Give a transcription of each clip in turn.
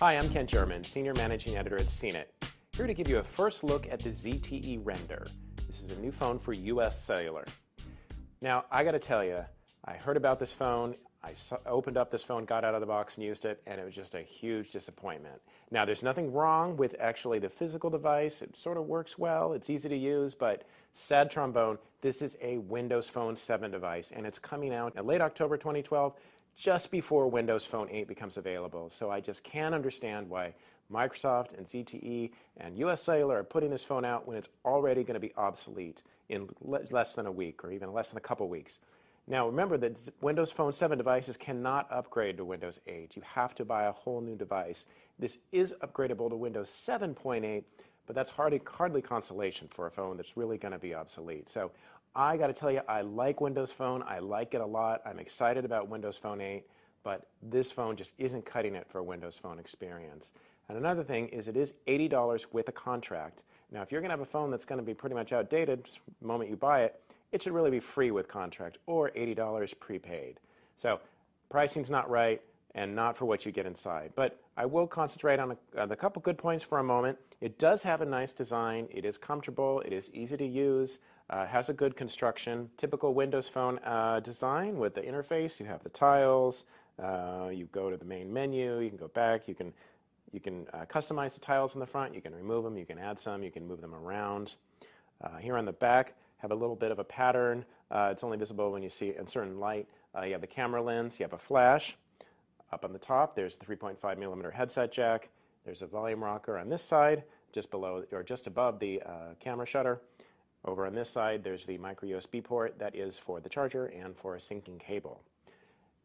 Hi, I'm Kent German, Senior Managing Editor at CNET, here to give you a first look at the ZTE Render. This is a new phone for US Cellular. Now, I gotta tell you, I heard about this phone, I opened up this phone, got out of the box and used it, and it was just a huge disappointment. Now, there's nothing wrong with actually the physical device, it sort of works well, it's easy to use, but sad trombone, this is a Windows Phone 7 device, and it's coming out in late October 2012, just before Windows Phone 8 becomes available. So I just can't understand why Microsoft and ZTE and US Cellular are putting this phone out when it's already going to be obsolete in le less than a week or even less than a couple weeks. Now remember that Windows Phone 7 devices cannot upgrade to Windows 8. You have to buy a whole new device. This is upgradable to Windows 7.8, but that's hardly, hardly consolation for a phone that's really going to be obsolete. So I got to tell you, I like Windows Phone. I like it a lot. I'm excited about Windows Phone 8, but this phone just isn't cutting it for a Windows Phone experience. And another thing is it is $80 with a contract. Now, if you're going to have a phone that's going to be pretty much outdated the moment you buy it, it should really be free with contract or $80 prepaid. So pricing's not right and not for what you get inside. But I will concentrate on a, on a, couple good points for a moment. It does have a nice design. It is comfortable. It is easy to use. Uh, has a good construction, typical Windows Phone uh, design with the interface. You have the tiles. Uh, you go to the main menu. You can go back. You can you can uh, customize the tiles in the front. You can remove them. You can add some. You can move them around. Uh, here on the back, have a little bit of a pattern. Uh, it's only visible when you see it in certain light. you have the camera lens. You have a flash. Up on the top, there's the 3.5 millimeter headset jack. There's a volume rocker on this side, just below or just above the camera shutter. Over on this side, there's the micro USB port that is for the charger and for a syncing cable.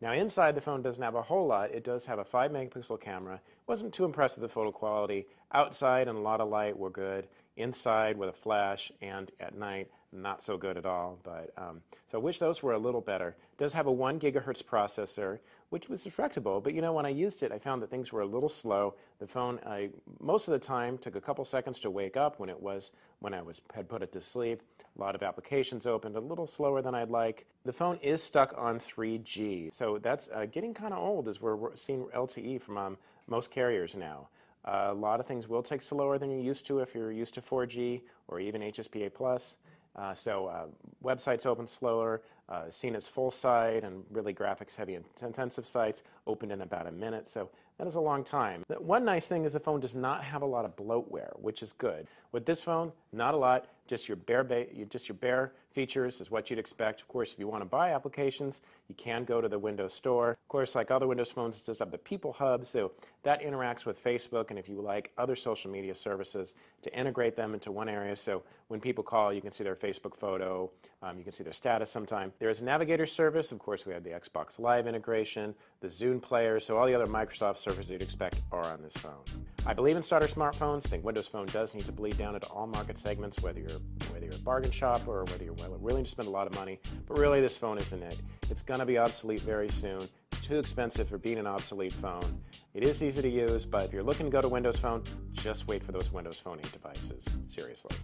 Now inside the phone doesn't have a whole lot. It does have a 5 megapixel camera. Wasn't too impressed with the photo quality. Outside and a lot of light were good inside with a flash and at night not so good at all but um, so I wish those were a little better it does have a 1 gigahertz processor which was respectable but you know when I used it I found that things were a little slow the phone I most of the time took a couple seconds to wake up when it was when I was had put it to sleep a lot of applications opened a little slower than I'd like the phone is stuck on 3G so that's uh, getting kind of old as we're, seeing LTE from um, most carriers now uh, a lot of things will take slower than you're used to if you're used to 4G or even HSPA plus. Uh, so uh, websites open slower. Uh, as full site and really graphics heavy intensive sites opened in about a minute. So that is a long time. One nice thing is the phone does not have a lot of bloatware, which is good. With this phone, not a lot. Just your bare, just your bare features is what you'd expect. Of course, if you want to buy applications, you can go to the Windows Store. Of course, like other Windows phones, it does have the People Hub, so that interacts with Facebook and if you like, other social media services to integrate them into one area. So when people call, you can see their Facebook photo, um, you can see their status sometime. There is a Navigator service. Of course, we have the Xbox Live integration, the Zune player, so all the other Microsoft services you'd expect are on this phone. I believe in starter smartphones. I think Windows Phone does need to bleed down into all market segments, whether you're whether you're a bargain shop or whether you're willing to spend a lot of money. But really, this phone isn't it. It's going to be obsolete very soon. It's too expensive for being an obsolete phone. It is easy to use, but if you're looking to go to Windows Phone, just wait for those Windows Phone 8 devices. Seriously.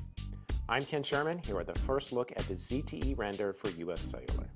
I'm Ken Sherman here with the first look at the ZTE render for US Cellular.